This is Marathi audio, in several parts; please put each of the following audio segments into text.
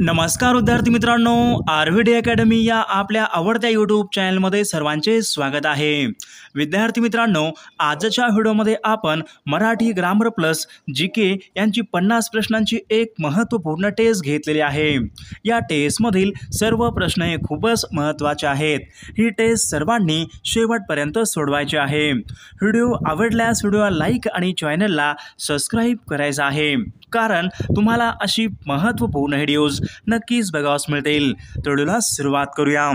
नमस्कार विद्यार्थी मित्रांनो आर व्ही डी अकॅडमी या आपल्या आवडत्या यूट्यूब चॅनलमध्ये सर्वांचे स्वागत आहे विद्यार्थी मित्रांनो आजच्या व्हिडिओमध्ये आपण Marathi grammar plus G K यांची पन्नास प्रश्नांची एक महत्त्वपूर्ण टेस्ट घेतलेली आहे या टेस्टमधील सर्व प्रश्न हे खूपच महत्त्वाचे आहेत ही टेस्ट सर्वांनी शेवटपर्यंत सोडवायची आहे व्हिडिओ आवडल्यास व्हिडिओला लाईक आणि चॅनलला सबस्क्राईब करायचा आहे कारण तुम्हाला अशी महत्त्वपूर्ण व्हिडिओज नक्कीच बघावास मिळतील तर सुरुवात करूया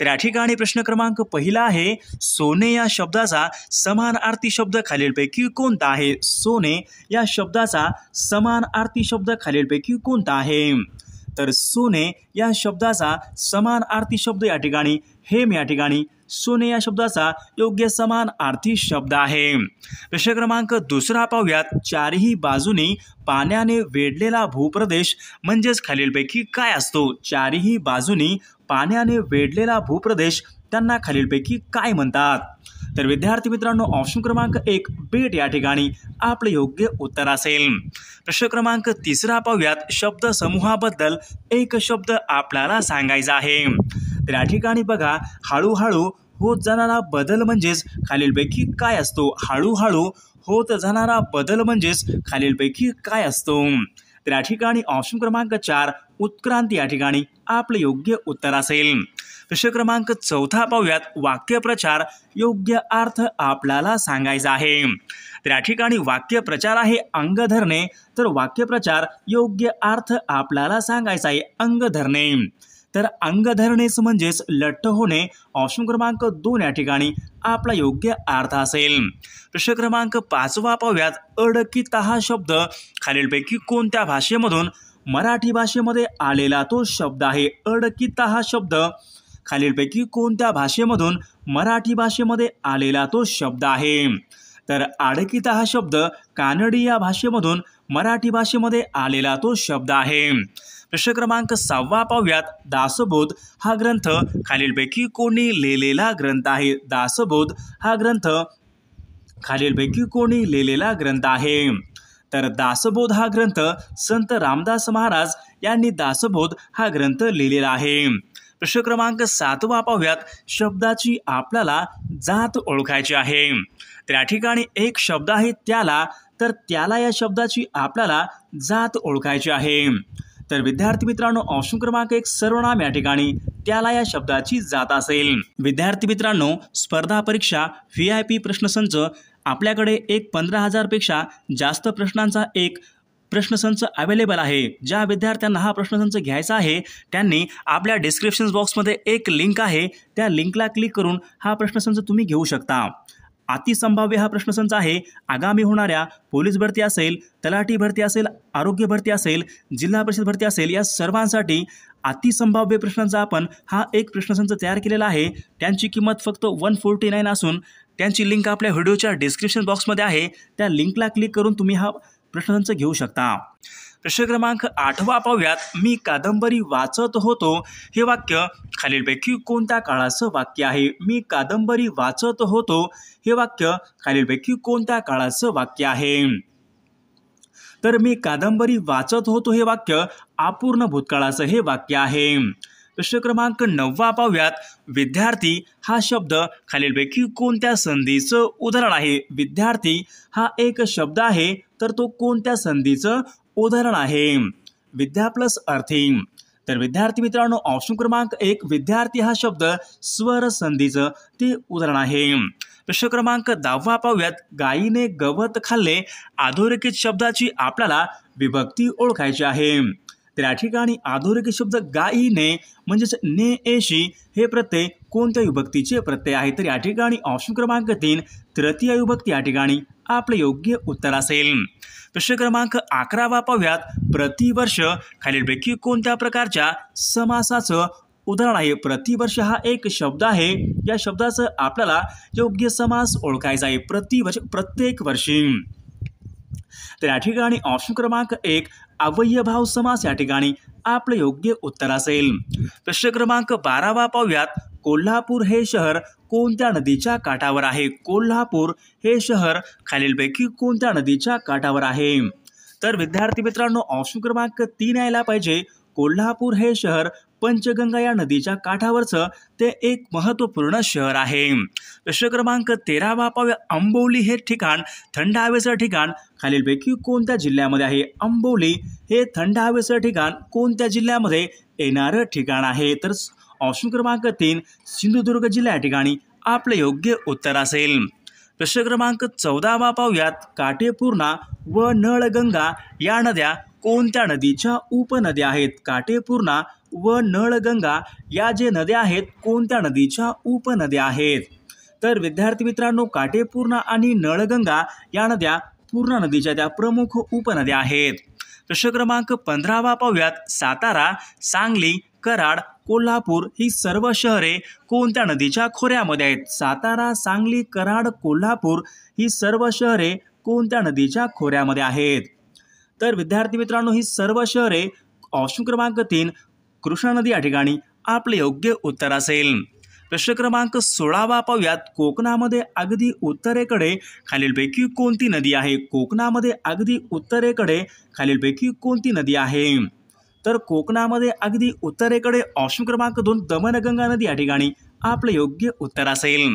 तर या ठिकाणी प्रश्न क्रमांक पहिला आहे सोने या शब्दाचा समान आरती शब्द खालीलपैकी कोणता आहे सोने या शब्दाचा समान आरती शब्द खालीलपैकी कोणता आहे तर सोने या शब्दाचा समान आरती शब्द या ठिकाणी हेम या ठिकाणी सोने या शब्दाचा योग्य समान आर्थिक शब्द आहे प्रश्न क्रमांक दुसरा पाहुयात चारही बाजूनी पाण्याने वेढलेला भूप्रदेश म्हणजेच खालीलपैकी काय असतो चारही बाजूनी पाण्याने वेढलेला भूप्रदेश त्यांना खालीलपैकी काय म्हणतात तर विद्यार्थी मित्रांनो ऑप्शन क्रमांक एक बेट या ठिकाणी आपले योग्य उत्तर असेल प्रश्न क्रमांक तिसरा पाहुयात शब्द समूहाबद्दल एक शब्द आपल्याला सांगायचा आहे तर या ठिकाणी बघा हळूहळू होत जाणारा बदल म्हणजेच खालीलपैकी काय असतो हळूहळू होत जाणारा बदल म्हणजेच खालीलपैकी काय असतो तर या ठिकाणी ऑप्शन क्रमांक चार उत्क्रांती या ठिकाणी आपलं योग्य उत्तर असेल प्रश्न क्रमांक चौथा पाहूयात वाक्यप्रचार योग्य अर्थ आपल्याला सांगायचा आहे तर या ठिकाणी वाक्यप्रचार आहे अंग धरणे तर वाक्यप्रचार योग्य अर्थ आपल्याला सांगायचा आहे अंग धरणे तर अंग धरणेच म्हणजेच लठ्ठ होणे ऑप्शन क्रमांक दोन या ठिकाणी आपला योग्य अर्थ असेल प्रश्न क्रमांक पाचवा पाहूयात अडकिता शब्द खालीलपैकी कोणत्या भाषेमधून मराठी भाषेमध्ये आलेला तो शब्द आहे अडकिता हा शब्द खालीलपैकी कोणत्या भाषेमधून मराठी भाषेमध्ये आलेला तो शब्द आहे तर अडकिता हा शब्द कानडी या भाषेमधून मराठी भाषेमध्ये आलेला तो शब्द आहे प्रश्न क्रमांक सहावा पाहूयात दासबोध हा ग्रंथ खालीलपैकी कोणी लिहिलेला ग्रंथ आहे दासबोध हा ग्रंथ खालीलपैकी कोणी लिहिलेला ग्रंथ आहे तर दासबोध हा ग्रंथ संत रामदास महाराज यांनी दासबोध हा ग्रंथ लिहिलेला आहे प्रश्न क्रमांक सातवा पाहूयात शब्दाची आपल्याला जात ओळखायची आहे त्या ठिकाणी एक शब्द आहे त्याला तर त्याला या शब्दाची आपल्याला जात ओळखायची आहे तर विद्यार्थी मित्रांनो ऑप्शन क्रमांक एक सर्वनाम या ठिकाणी त्याला या शब्दाची जात असेल विद्यार्थी मित्रांनो स्पर्धा परीक्षा व्ही आय पी प्रश्नसंच आपल्याकडे एक पंधरा हजारपेक्षा जास्त प्रश्नांचा एक प्रश्नसंच अवेलेबल आहे ज्या विद्यार्थ्यांना हा प्रश्नसंच घ्यायचा आहे त्यांनी आपल्या डिस्क्रिप्शन बॉक्समध्ये एक लिंक आहे त्या लिंकला क्लिक करून हा प्रश्नसंच तुम्ही घेऊ शकता अतिसंभाव्य हा प्रश्नसंच आहे आगामी होणाऱ्या पोलीस भरती असेल तलाठी भरती असेल आरोग्य भरती असेल जिल्हा परिषद भरती असेल या सर्वांसाठी अतिसंभाव्य प्रश्नांचा आपण हा एक प्रश्नसंच तयार केलेला आहे त्यांची किंमत फक्त वन फोर्टी नाईन असून त्यांची लिंक आपल्या व्हिडिओच्या डिस्क्रिप्शन बॉक्समध्ये आहे त्या लिंकला क्लिक करून तुम्ही हा प्रश्नसंच घेऊ शकता प्रश्न क्रमांक आठवा पाहूयात मी कादंबरी वाचत होतो हे वाक्य खालीलपैकी कोणत्या काळाचं वाक्य आहे मी कादंबरी वाचत होतो हे वाक्य खालीलपैकी कोणत्या काळाचं वाक्य आहे तर मी कादंबरी वाचत होतो हे वाक्य अपूर्ण भूतकाळाचं हे वाक्य आहे प्रश्न क्रमांक नववा पाहूयात विद्यार्थी हा शब्द खालीलपैकी कोणत्या संधीचं उदाहरण आहे विद्यार्थी हा एक शब्द आहे तर तो कोणत्या संधीचं उदाहरण आहे विद्या प्लस अर्थिंग तर विद्यार्थी मित्रांनो ऑप्शन क्रमांक एक विद्यार्थी हा शब्द स्वर संधीचं ते उदाहरण आहे प्रश्न क्रमांक दहावा पाहूयात गायीने गवत खाल्ले अधोरेखित शब्दाची आपल्याला विभक्ती ओळखायची आहे तर या ठिकाणी अधोरेखित शब्द गायीने म्हणजेच ने एशी हे प्रत्यय कोणत्या विभक्तीचे प्रत्यय आहे तर या ठिकाणी ऑप्शन क्रमांक तीन तृतीय विभक्ती या ठिकाणी आपलं योग्य उत्तर असेल प्रश्न क्रमांक अकरावा पाहूयात प्रतिवर्ष खालीलपैकी कोणत्या प्रकारच्या समासाचं उदाहरण आहे प्रतिवर्ष हा एक शब्द आहे या शब्दाचं आपल्याला योग्य समास ओळखायचा आहे प्रतिवर्ष प्रत्येक वर्षी तर या ठिकाणी ऑप्शन क्रमांक एक अवयभाव समास या ठिकाणी आपलं योग्य उत्तर असेल प्रश्न क्रमांक बारावा पाहूयात कोल्हापूर हे शहर कोणत्या नदीच्या काठावर आहे कोल्हापूर हे शहर खालीलपैकी कोणत्या नदीच्या काठावर आहे तर विद्यार्थी मित्रांनो ऑप्शन क्रमांक तीन यायला पाहिजे कोल्हापूर हे शहर पंचगंगा या नदीच्या काठावरचं ते एक महत्त्वपूर्ण शहर आहे प्रश्न क्रमांक तेरा वापावे आंबोली हे ठिकाण थंड हवेचं ठिकाण खालीलपैकी कोणत्या जिल्ह्यामध्ये आहे आंबोली हे थंड हवेचं ठिकाण कोणत्या जिल्ह्यामध्ये येणारं ठिकाण आहे तर ऑप्शन क्रमांक तीन सिंधुदुर्ग जिल्हा ठिकाणी आपलं योग्य उत्तर असेल प्रश्न क्रमांक चौदावा पाहूयात काटेपूर्णा व नळगंगा या नद्या कोणत्या नदीच्या उपनद्या आहेत काटेपूर्णा व नळगंगा या जे नद्या आहेत कोणत्या नदीच्या उपनद्या आहेत तर विद्यार्थी मित्रांनो काटेपूर्णा आणि नळगंगा या नद्या पूर्णा नदीच्या त्या प्रमुख उपनद्या आहेत प्रश्न क्रमांक पंधरावा पाहूयात सातारा सांगली कराड कोल्हापूर ही सर्व शहरे कोणत्या नदीच्या खोऱ्यामध्ये आहेत सातारा सांगली कराड कोल्हापूर ही सर्व शहरे कोणत्या नदीच्या खोऱ्यामध्ये आहेत तर विद्यार्थी मित्रांनो ही सर्व शहरे ऑप्शन क्रमांक तीन कृष्णा नदी या ठिकाणी आपले योग्य उत्तर असेल प्रश्न क्रमांक सोळावा पाहूयात कोकणामध्ये अगदी उत्तरेकडे खालीलपैकी कोणती नदी आहे कोकणामध्ये अगदी उत्तरेकडे खालीलपैकी कोणती नदी आहे तर कोकणामध्ये अगदी उत्तरेकडे ऑप्शन क्रमांक दोन दमनगंगा नदी या ठिकाणी आपलं योग्य उत्तर असेल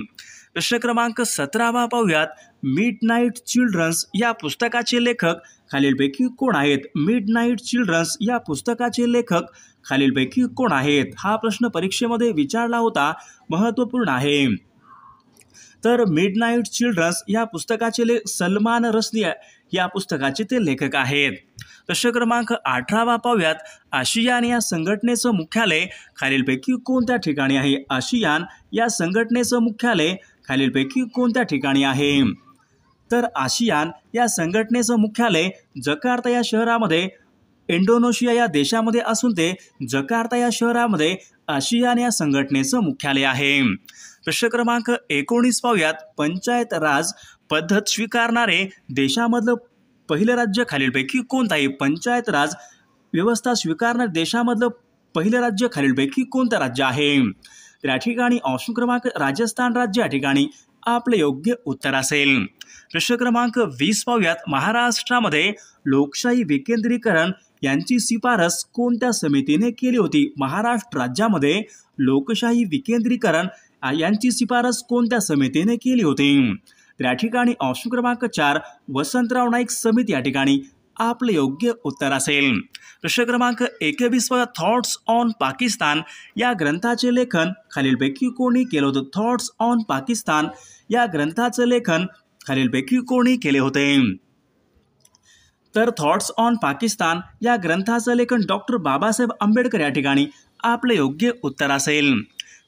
प्रश्न क्रमांक सतरावा पाहूयात मिड नाईट चिल्ड्रन्स या पुस्तकाचे लेखक खालीलपैकी कोण आहेत मिड नाईट चिल्ड्रन्स या पुस्तकाचे लेखक खालीलपैकी कोण आहेत हा प्रश्न परीक्षेमध्ये विचारला होता महत्त्वपूर्ण आहे तर मिड नाईट चिल्ड्रन्स या पुस्तकाचे ले सलमान रसनी या पुस्तकाचे ते लेखक आहेत प्रश्न क्रमांक अठरावा पाहूयात आशियान या संघटनेचं मुख्यालय खालीलपैकी कोणत्या ठिकाणी आहे आशियान या संघटनेचं मुख्यालय खालीलपैकी कोणत्या ठिकाणी आहे तर आशियान या संघटनेचं मुख्यालय जकार्ता या शहरामध्ये इंडोनेशिया या देशामध्ये असून ते जकार्ता या शहरामध्ये आशियान या संघटनेचं मुख्यालय आहे प्रश्न क्रमांक एकोणीस पाहूयात पंचायत राज पद्धत स्वीकारणारे देशामधलं पहिलं राज्य खालीलपैकी आहे पंचायत राज व्यवस्था स्वीकारणारे देशामधलं पहिलं राज्य खालीलपैकी कोणतं राज्य आहे त्या ठिकाणी ऑप्शन क्रमांक राजस्थान राज्य या ठिकाणी आपलं योग्य उत्तर असेल प्रश्न क्रमांक वीस पाहूयात महाराष्ट्रामध्ये लोकशाही विकेंद्रीकरण यांची शिफारस कोणत्या समितीने केली होती महाराष्ट्र राज्यामध्ये लोकशाही विकेंद्रीकरण यांची शिफारस कोणत्या समितीने केली होती त्या ठिकाणी ऑप्शन क्रमांक चार वसंतराव नाईक समिती या ठिकाणी आपलं योग्य उत्तर असेल प्रश्न क्रमांक एकवीसवा थॉट्स ऑन पाकिस्तान या ग्रंथाचे लेखन खालीलपैकी कोणी केलं होतं थॉट्स ऑन पाकिस्तान या ग्रंथाचं लेखन खालीलपैकी कोणी केले होते तर थॉट्स ऑन पाकिस्तान या ग्रंथाचं लेखन डॉक्टर बाबासाहेब आंबेडकर या ठिकाणी आपले योग्य उत्तर असेल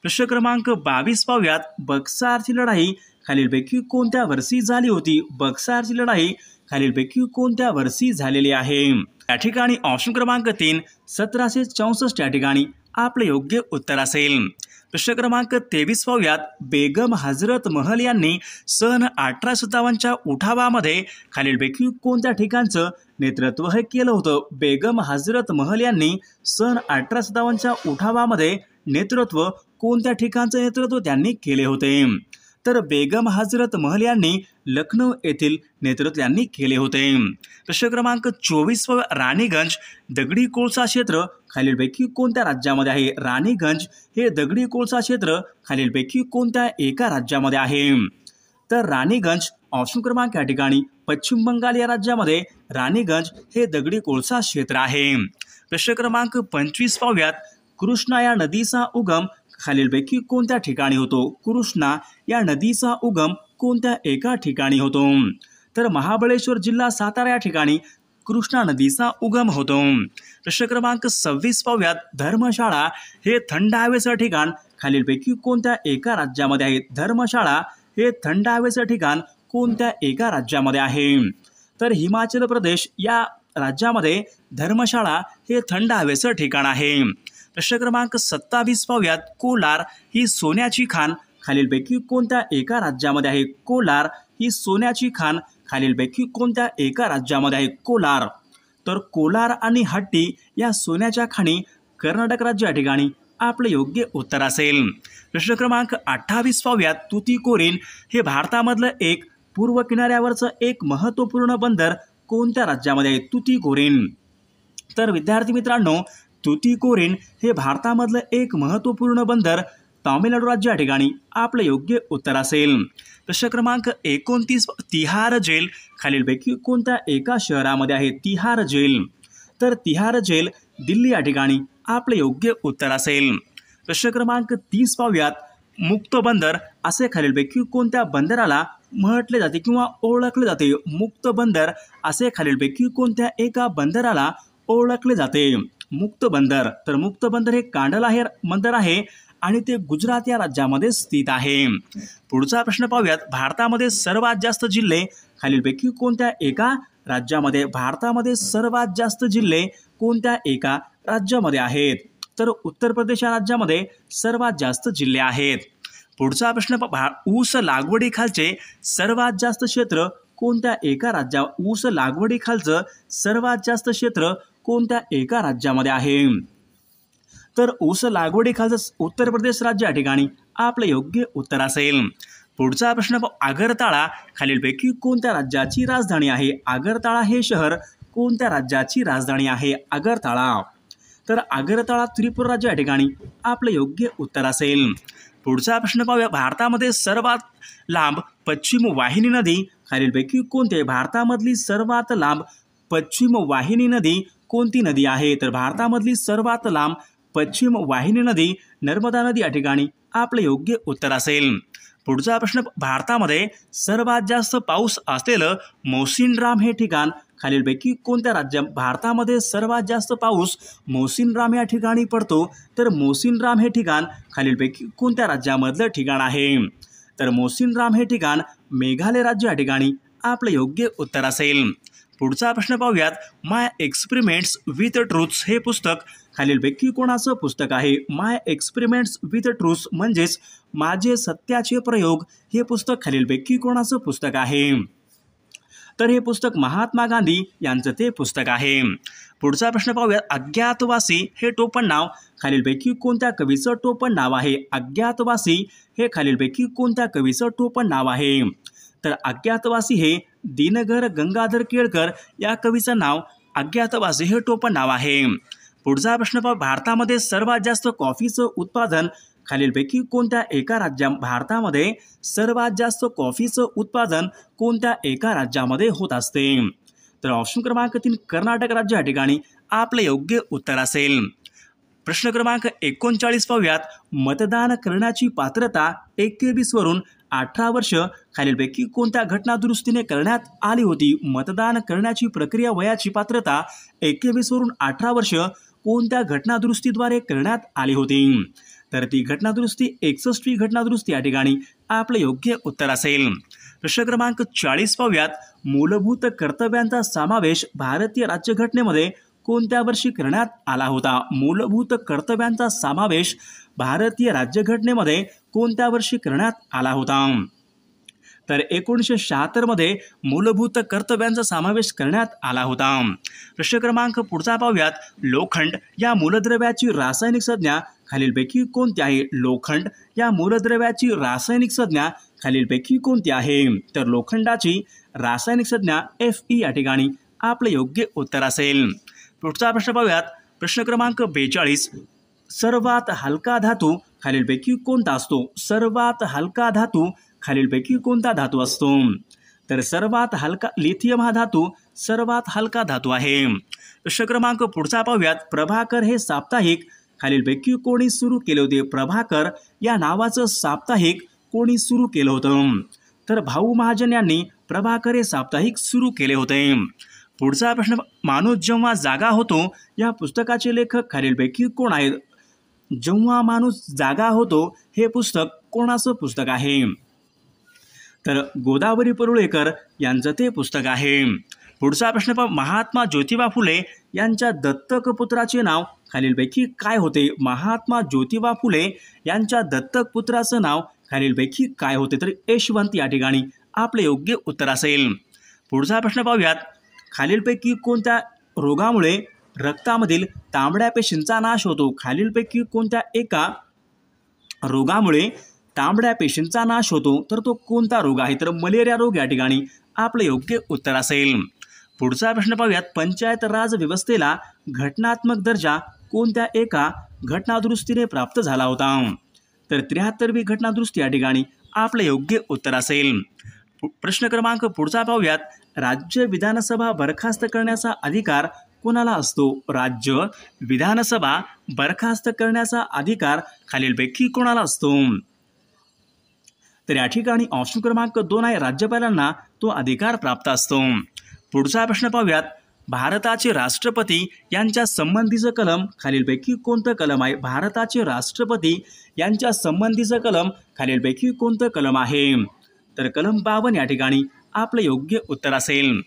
प्रश्न क्रमांक बावीस पाहूयात बक्सारची लढाई खालीलपैकी कोणत्या वर्षी झाली होती बक्सारची लढाई खालीलपैकी कोणत्या वर्षी झालेली आहे या ठिकाणी ऑप्शन क्रमांक तीन सतराशे चौसष्ट या ठिकाणी आपले योग्य उत्तर असेल प्रश्न क्रमांक तेवीस पाहूयात बेगम हजरत महल यांनी सन अठरा सत्तावन्नच्या उठावामध्ये खालीलपैकी कोणत्या ठिकाणचं नेतृत्व हे केलं होतं बेगम हजरत महल यांनी सन अठरा सत्तावन्नच्या उठावामध्ये नेतृत्व कोणत्या ठिकाणचं नेतृत्व त्यांनी केले होते तर बेगम हजरत महल यांनी लखनौ येथील नेतृत्व यांनी केले होते प्रश्न क्रमांक चोवीस व राणीगंज दगडी कोळसा क्षेत्र खालीलपैकी कोणत्या राज्यामध्ये आहे राणीगंज हे दगडी कोळसा क्षेत्र खालीलपैकी कोणत्या एका राज्यामध्ये आहे तर राणीगंज ऑप्शन क्रमांक या ठिकाणी पश्चिम बंगाल या राज्यामध्ये राणीगंज हे दगडी कोळसा क्षेत्र आहे प्रश्न क्रमांक पंचवीस पाव्यात कृष्णा या नदीचा उगम खालीलपैकी कोणत्या ठिकाणी होतो कृष्णा या नदीचा उगम कोणत्या एका ठिकाणी होतो तर महाबळेश्वर जिल्हा सातारा या ठिकाणी कृष्णा नदीचा उगम होतो प्रश्न क्रमांक सव्वीस पाव्यात धर्मशाळा हे थंड हवेचं ठिकाण खालीलपैकी कोणत्या एका राज्यामध्ये आहे धर्मशाळा हे थंड हवेचं ठिकाण कोणत्या एका राज्यामध्ये आहे तर हिमाचल प्रदेश या राज्यामध्ये धर्मशाळा हे थंड हवेचं ठिकाण आहे प्रश्न क्रमांक सत्तावीस पाहूयात कोलार ही सोन्याची खाण खालीलपैकी कोणत्या एका राज्यामध्ये आहे कोलार ही सोन्याची खाण खालीलपैकी कोणत्या एका राज्यामध्ये आहे कोलार तर कोलार आणि हट्टी या सोन्याच्या खाणी कर्नाटक राज्य या ठिकाणी आपलं योग्य उत्तर असेल प्रश्न क्रमांक अठ्ठावीस पाहूयात तुतीकोरीन हे भारतामधलं एक पूर्व किनाऱ्यावरचं एक महत्त्वपूर्ण बंदर कोणत्या राज्यामध्ये आहे तुतीकोरीन तर विद्यार्थी मित्रांनो तुतीकोरीन हे भारतामधलं एक महत्त्वपूर्ण बंदर तामिळनाडू राज्य ठिकाणी आपलं योग्य उत्तर असेल प्रश्न क्रमांक एकोणतीस तिहार जेल खालीलपैकी कोणत्या एका शहरामध्ये आहे तिहार जेल तर तिहार जेल दिल्ली या ठिकाणी आपलं योग्य उत्तर असेल प्रश्न क्रमांक तीस पाहूयात मुक्त बंदर असे खालीलपैकी कोणत्या बंदराला म्हटले जाते किंवा ओळखले जाते मुक्त बंदर असे खालीलपैकी कोणत्या एका बंदराला ओळखले जाते मुक्त बंदर तर मुक्त बंदर हे कांडलाहेर बंदर आहे आणि ते गुजरात या राज्यामध्ये स्थित आहे पुढचा प्रश्न पाहूयात भारतामध्ये सर्वात जास्त जिल्हे खालीलपैकी कोणत्या एका राज्यामध्ये भारतामध्ये सर्वात जास्त जिल्हे कोणत्या एका राज्यामध्ये आहेत तर उत्तर प्रदेश या राज्यामध्ये सर्वात जास्त जिल्हे आहेत पुढचा प्रश्न ऊस लागवडीखालचे सर्वात जास्त क्षेत्र कोणत्या एका राज्या ऊस लागवडीखालचं सर्वात जास्त क्षेत्र कोणत्या एका राज्यामध्ये आहे तर ऊस लागवडीखालचं उत्तर प्रदेश राज्य या ठिकाणी आपलं योग्य उत्तर असेल पुढचा प्रश्न आगरताळा खालीलपैकी कोणत्या राज्याची राजधानी आहे आगरताळा हे शहर कोणत्या राज्याची राजधानी आहे आगरताळा तर आगरताळा त्रिपुरा राज्य या ठिकाणी आपलं योग्य उत्तर असेल पुढचा प्रश्न पाहूया भारतामध्ये सर्वात लांब पश्चिम वाहिनी नदी खालीलपैकी कोणते भारतामधली सर्वात लांब पश्चिम वाहिनी नदी कोणती नदी आहे तर भारतामधली सर्वात लांब पश्चिम वाहिनी नदी नर्मदा नदी या ठिकाणी आपलं योग्य उत्तर असेल पुढचा प्रश्न भारतामध्ये सर्वात जास्त पाऊस असलेलं मोसिनराम हे ठिकाण खालीलपैकी कोणत्या राज्या भारतामध्ये सर्वात जास्त पाऊस मोसिनराम या ठिकाणी पडतो तर मोसिनराम हे ठिकाण खालीलपैकी कोणत्या राज्यामधलं ठिकाण आहे तर मोसिनराम हे ठिकाण मेघालय राज्य या ठिकाणी आपलं योग्य उत्तर असेल पुढचा प्रश्न पाहूयात माय एक्सपेरिमेंट्स विथ ट्रुथ्स हे पुस्तक व्यक्ती कोणाचं पुस्तक आहे माय एक्सपेरिमेंट्स विथ ट्रुथ्स म्हणजेच माझे सत्याचे प्रयोग हे पुस्तक खालील कोणाचं पुस्तक आहे तर हे पुस्तक महात्मा गांधी यांचं ते पुस्तक आहे पुढचा प्रश्न पाहूया अज्ञातवासी हे टोपण नाव खालीलपैकी कोणत्या कवीचं टोपण नाव आहे अज्ञातवासी हे खालीलपैकी कोणत्या कवीचं टोपण नाव आहे तर अज्ञातवासी हे दिनगर गंगाधर केळकर या कवीचं नाव अज्ञातवासी हे टोपण नाव आहे पुढचा प्रश्न भारतामध्ये सर्वात जास्त कॉफीचं उत्पादन खालीलपैकी कोणत्या एका राज्या भारतामध्ये सर्वात जास्त कॉफीचं उत्पादन कोणत्या एका राज्यामध्ये होत असते तर ऑप्शन क्रमांक तीन कर्नाटक राज्य या ठिकाणी आपलं योग्य उत्तर असेल प्रश्न क्रमांक एकोणचाळीस पाहूयात मतदान करण्याची पात्रता वरून अठरा वर्ष खालीलपैकी कोणत्या घटना दुरुस्तीने करण्यात आली होती मतदान करण्याची प्रक्रिया वयाची पात्रता वरून अठरा वर्ष कोणत्या घटनादुरुस्तीद्वारे करण्यात आली होती तर ती घटनादुरुस्ती घटना घटनादुरुस्ती या ठिकाणी आपले योग्य उत्तर असेल प्रश्न क्रमांक चाळीस पाव्यात मूलभूत कर्तव्यांचा समावेश भारतीय राज्यघटनेमध्ये कोणत्या वर्षी करण्यात आला होता मूलभूत कर्तव्यांचा समावेश भारतीय राज्यघटनेमध्ये कोणत्या वर्षी करण्यात आला होता तर एकोणीसशे शहात्तरमध्ये मूलभूत कर्तव्यांचा समावेश करण्यात आला होता प्रश्न क्रमांक पुढचा पाहूयात लोखंड या मूलद्रव्याची रासायनिक संज्ञा खालीलपैकी कोणती आहे लोखंड या मूलद्रव्याची रासायनिक संज्ञा खालीलपैकी कोणती आहे तर लोखंडाची रासायनिक संज्ञा एफ ई या ठिकाणी आपलं योग्य उत्तर असेल पुढचा प्रश्न पाहूयात प्रश्न क्रमांक बेचाळीस सर्वात हलका धातू खालीलपैकी कोणता असतो सर्वात हलका धातू खालीलपैकी कोणता धातू असतो तर सर्वात हलका लिथियम हा धातू सर्वात हलका धातू आहे प्रश्न क्रमांक पुढचा पाहूयात प्रभाकर हे साप्ताहिक खालीलपैकी कोणी सुरू केले होते प्रभाकर या नावाचं साप्ताहिक कोणी सुरू केलं होतं तर भाऊ महाजन यांनी प्रभाकर हे साप्ताहिक सुरू केले होते पुढचा प्रश्न माणूस जेव्हा जागा होतो या पुस्तकाचे लेखक खालीलपैकी कोण आहेत जेव्हा माणूस जागा होतो हे पुस्तक कोणाचं पुस्तक आहे तर गोदावरी परुळेकर यांचं ते पुस्तक आहे पुढचा प्रश्न पाहू महात्मा ज्योतिबा फुले यांच्या दत्तक पुत्राचे नाव खालीलपैकी काय होते महात्मा ज्योतिबा फुले यांच्या दत्तक पुत्राचं नाव खालीलपैकी काय होते तर यशवंत या ठिकाणी आपले योग्य उत्तर असेल पुढचा प्रश्न पाहूयात खालीलपैकी कोणत्या रोगामुळे रक्तामधील तांबड्या पेशींचा नाश होतो खालीलपैकी कोणत्या एका रोगामुळे तांबड्या पेशींचा नाश होतो तर तो कोणता रोग आहे तर मलेरिया रोग या ठिकाणी आपलं योग्य उत्तर असेल पुढचा प्रश्न पाहूयात पंचायत राज व्यवस्थेला घटनात्मक दर्जा कोणत्या एका घटनादुरुस्तीने प्राप्त झाला होता तर त्र्याहत्तरवी घटनादुरुस्ती या ठिकाणी आपलं योग्य उत्तर असेल प्रश्न क्रमांक पुढचा पाहूयात राज्य विधानसभा बरखास्त करण्याचा अधिकार कोणाला असतो राज्य विधानसभा बरखास्त करण्याचा अधिकार खालीलपैकी कोणाला असतो तर या ठिकाणी ऑप्शन क्रमांक दोन आहे राज्यपालांना तो अधिकार प्राप्त असतो पुढचा प्रश्न पाहूयात भारताचे राष्ट्रपती यांच्या संबंधीचं कलम खालीलपैकी कोणतं कलम आहे भारताचे राष्ट्रपती यांच्या संबंधीचं कलम खालीलपैकी कोणतं कलम आहे तर कलम बावन या ठिकाणी आपलं योग्य उत्तर असेल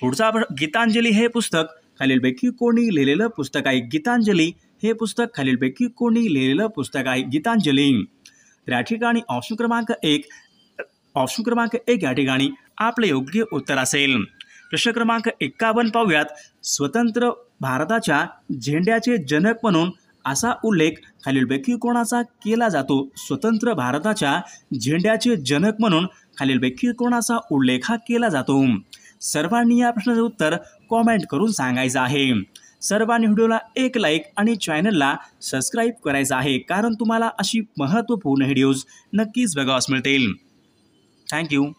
पुढचा गीतांजली हे पुस्तक खालीलपैकी कोणी लिहिलेलं पुस्तक आहे गीतांजली हे पुस्तक खालीलपैकी कोणी लिहिलेलं पुस्तक आहे गीतांजली या ठिकाणी ऑप्शन क्रमांक एक ऑप्शन क्रमांक एक या ठिकाणी आपले योग्य उत्तर असेल प्रश्न क्रमांक एक्कावन्न पाहूयात स्वतंत्र भारताच्या झेंड्याचे जनक म्हणून असा उल्लेख खालीलपैकी कोणाचा केला जातो स्वतंत्र भारताच्या झेंड्याचे जनक म्हणून खालीलपैकी कोणाचा उल्लेख हा केला जातो सर्वांनी या प्रश्नाचं उत्तर कॉमेंट करून सांगायचं आहे सर्वांनी व्हिडिओला एक लाईक आणि चॅनलला सबस्क्राईब करायचं आहे कारण तुम्हाला अशी महत्त्वपूर्ण व्हिडिओज नक्कीच बघावास मिळतील थँक्यू